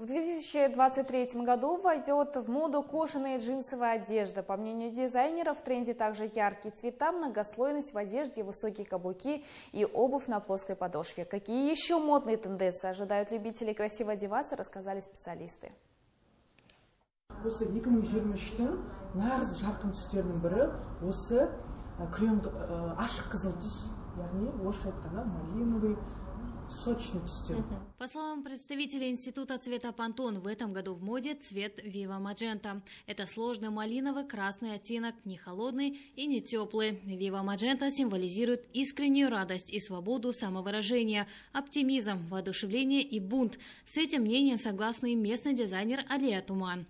В 2023 году войдет в моду кожаная джинсовая одежда. По мнению дизайнеров, в тренде также яркие цвета, многослойность в одежде, высокие каблуки и обувь на плоской подошве. Какие еще модные тенденции ожидают любителей красиво одеваться, рассказали специалисты. Э, э, малиновый сочностью. По словам представителя Института цвета Пантон, в этом году в моде цвет Вива Маджента. Это сложный малиново-красный оттенок, не холодный и не теплый. Вива Маджента символизирует искреннюю радость и свободу самовыражения, оптимизм, воодушевление и бунт. С этим мнением согласны местный дизайнер Алия Туман.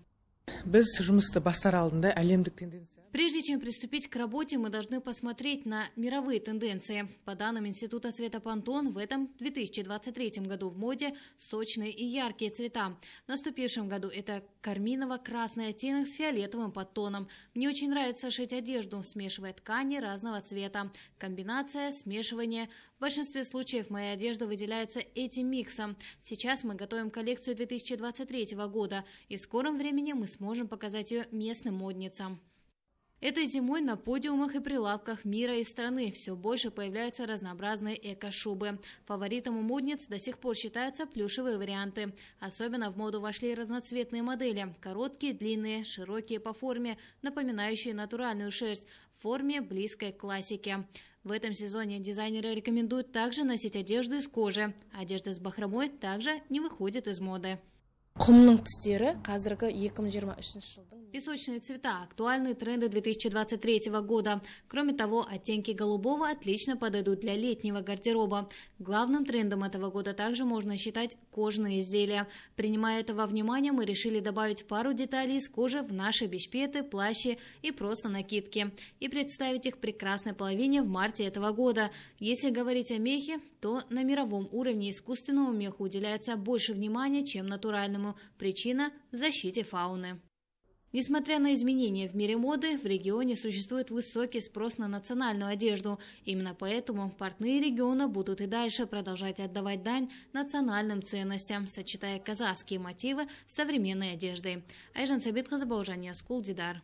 Біз жұмысты бастар алдында әлемдік тенденция Прежде чем приступить к работе, мы должны посмотреть на мировые тенденции. По данным Института цвета «Пантон», в этом 2023 году в моде сочные и яркие цвета. В наступившем году это карминово-красный оттенок с фиолетовым подтоном. Мне очень нравится шить одежду, смешивая ткани разного цвета. Комбинация, смешивание. В большинстве случаев моя одежда выделяется этим миксом. Сейчас мы готовим коллекцию 2023 года, и в скором времени мы сможем показать ее местным модницам. Этой зимой на подиумах и прилавках мира и страны все больше появляются разнообразные эко-шубы. Фаворитом у модниц до сих пор считаются плюшевые варианты. Особенно в моду вошли разноцветные модели – короткие, длинные, широкие по форме, напоминающие натуральную шерсть, в форме близкой к классике. В этом сезоне дизайнеры рекомендуют также носить одежду из кожи. Одежда с бахромой также не выходит из моды. құмның түстері қазіргі 2023 жылдың Песочные цвета – актуальные тренды 2023 года. Кроме того, оттенки голубого отлично подойдут для летнего гардероба. Главным трендом этого года также можно считать кожные изделия. Принимая это во внимание, мы решили добавить пару деталей из кожи в наши бешпеты, плащи и просто накидки. И представить их прекрасной половине в марте этого года. Если говорить о мехе, то на мировом уровне искусственному меху уделяется больше внимания, чем натуральному. Причина – в защите фауны. Несмотря на изменения в мире моды, в регионе существует высокий спрос на национальную одежду. Именно поэтому портные региона будут и дальше продолжать отдавать дань национальным ценностям, сочетая казахские мотивы с современной одеждой. Айжан Сабит Хазабаужан, Дидар.